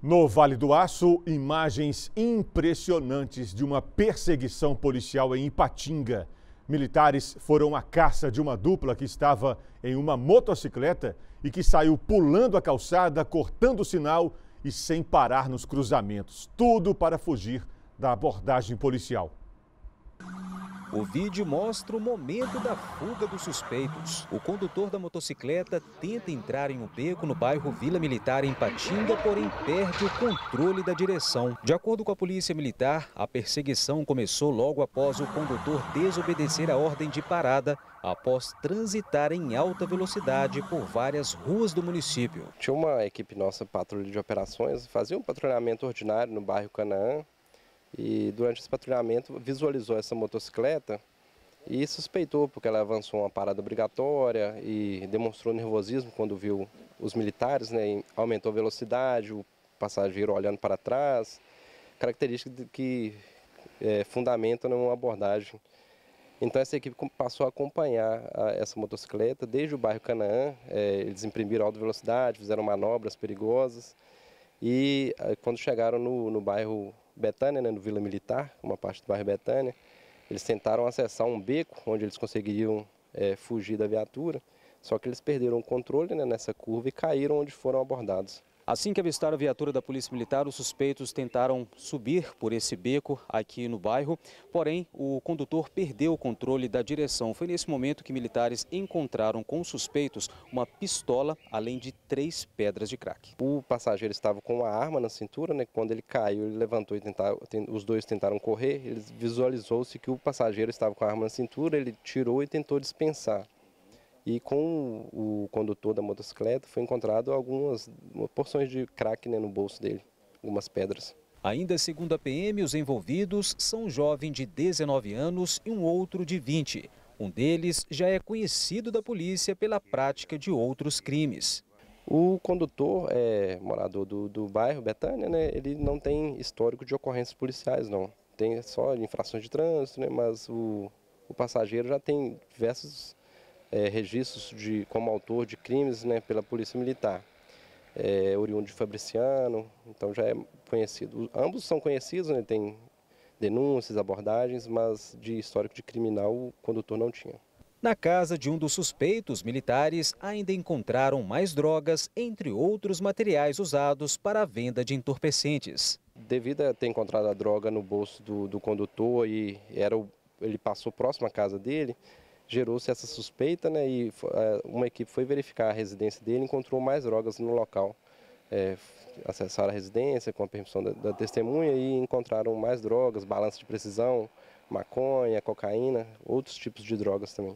No Vale do Aço, imagens impressionantes de uma perseguição policial em Ipatinga. Militares foram à caça de uma dupla que estava em uma motocicleta e que saiu pulando a calçada, cortando o sinal e sem parar nos cruzamentos. Tudo para fugir da abordagem policial. O vídeo mostra o momento da fuga dos suspeitos. O condutor da motocicleta tenta entrar em um beco no bairro Vila Militar em Patinga, porém perde o controle da direção. De acordo com a polícia militar, a perseguição começou logo após o condutor desobedecer a ordem de parada após transitar em alta velocidade por várias ruas do município. Tinha uma equipe nossa patrulha de operações, fazia um patrulhamento ordinário no bairro Canaã, e durante esse patrulhamento visualizou essa motocicleta e suspeitou, porque ela avançou uma parada obrigatória e demonstrou nervosismo quando viu os militares, né, aumentou a velocidade, o passageiro olhando para trás, características que é, fundamentam uma abordagem. Então essa equipe passou a acompanhar a, essa motocicleta desde o bairro Canaã, é, eles imprimiram alta velocidade, fizeram manobras perigosas e é, quando chegaram no, no bairro Betânia, né, no Vila Militar, uma parte do bairro Betânia. Eles tentaram acessar um beco onde eles conseguiriam é, fugir da viatura, só que eles perderam o controle né, nessa curva e caíram onde foram abordados. Assim que avistaram a viatura da Polícia Militar, os suspeitos tentaram subir por esse beco aqui no bairro, porém o condutor perdeu o controle da direção. Foi nesse momento que militares encontraram com os suspeitos uma pistola, além de três pedras de crack. O passageiro estava com uma arma na cintura, né? quando ele caiu, ele levantou e tentaram, os dois tentaram correr, visualizou-se que o passageiro estava com a arma na cintura, ele tirou e tentou dispensar. E com o condutor da motocicleta foi encontrado algumas porções de crack né, no bolso dele, algumas pedras. Ainda segundo a PM, os envolvidos são um jovem de 19 anos e um outro de 20. Um deles já é conhecido da polícia pela prática de outros crimes. O condutor, é, morador do, do bairro Betânia, né, ele não tem histórico de ocorrências policiais, não. Tem só infrações de trânsito, né, mas o, o passageiro já tem diversos é, registros de, como autor de crimes né, pela Polícia Militar. É, oriundo de Fabriciano, então já é conhecido. Ambos são conhecidos, né, tem denúncias, abordagens, mas de histórico de criminal o condutor não tinha. Na casa de um dos suspeitos militares, ainda encontraram mais drogas, entre outros materiais usados para a venda de entorpecentes. Devido a ter encontrado a droga no bolso do, do condutor e era o, ele passou próximo à casa dele, gerou-se essa suspeita né, e é, uma equipe foi verificar a residência dele e encontrou mais drogas no local. É, acessaram a residência com a permissão da, da, testemunha e encontraram mais drogas, balanço de precisão, maconha, cocaína, outros tipos de drogas também.